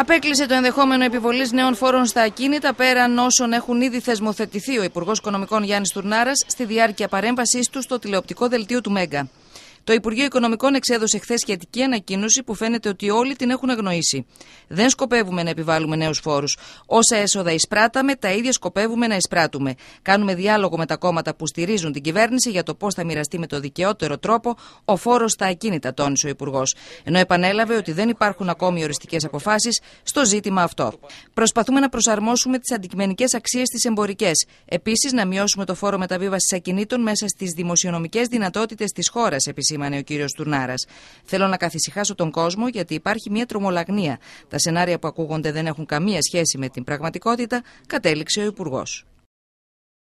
Απέκλεισε το ενδεχόμενο επιβολής νέων φόρων στα ακίνητα πέραν όσων έχουν ήδη θεσμοθετηθεί ο Υπουργός Οικονομικών Γιάννης Τουρνάρας στη διάρκεια παρέμβασής του στο τηλεοπτικό δελτίο του Μέγκα. Το Υπουργείο Οικονομικών εξέδωσε χθες σχετική ανακοίνωση που φαίνεται ότι όλοι την έχουν αγνοήσει. Δεν σκοπεύουμε να επιβάλλουμε νέους φόρους. Όσα έσοδα εισπράταμε, τα ίδια σκοπεύουμε να εισπράττουμε. Κάνουμε διάλογο με τα κόμματα που στηρίζουν την κυβέρνηση για το πώς θα μοιραστεί με το δικαιότερο τρόπο ο φόρος στα ακίνητα, τόνισε ο Υπουργός. Ενώ επανέλαβε ότι δεν υπάρχουν ακόμη οριστικές αποφάσεις στο ζήτημα αυτό. Προσπαθούμε να προσαρμόσουμε τις αντικειμενικές αξίες στι εμπορικές. Επίσης, να μειώσουμε το φόρο μεταβίβασης ακινήτων μέσα στις δημοσιονομικές δυνατότητες της χώρας, επισήμανε επισήμανε ο κύριος Τουρνάρας. Θέλω να καθησυχάσω τον κόσμο γιατί υπάρχει μια τρομολαγνία. Τα σενάρια που ακούγονται δεν έχουν καμία σχέση με την πραγματικότητα, κατέληξε ο Υπουργός.